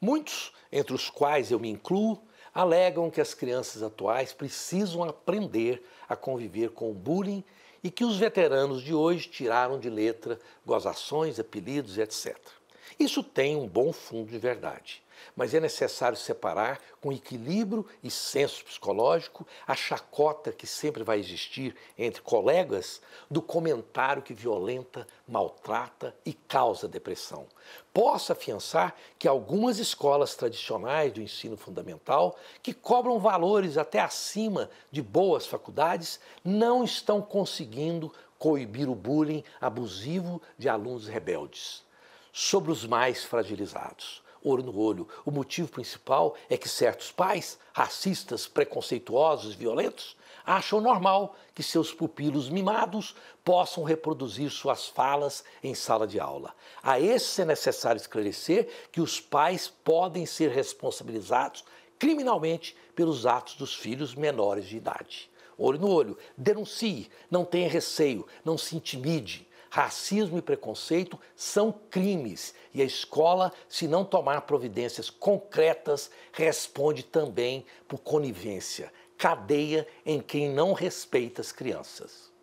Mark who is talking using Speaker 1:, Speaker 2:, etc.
Speaker 1: Muitos, entre os quais eu me incluo, alegam que as crianças atuais precisam aprender a conviver com o bullying e que os veteranos de hoje tiraram de letra gozações, apelidos, etc. Isso tem um bom fundo de verdade, mas é necessário separar com equilíbrio e senso psicológico a chacota que sempre vai existir entre colegas do comentário que violenta, maltrata e causa depressão. Posso afiançar que algumas escolas tradicionais do ensino fundamental, que cobram valores até acima de boas faculdades, não estão conseguindo coibir o bullying abusivo de alunos rebeldes sobre os mais fragilizados. Ouro no olho. O motivo principal é que certos pais, racistas, preconceituosos, violentos, acham normal que seus pupilos mimados possam reproduzir suas falas em sala de aula. A esse é necessário esclarecer que os pais podem ser responsabilizados criminalmente pelos atos dos filhos menores de idade. Olho no olho, denuncie, não tenha receio, não se intimide. Racismo e preconceito são crimes e a escola, se não tomar providências concretas, responde também por conivência, cadeia em quem não respeita as crianças.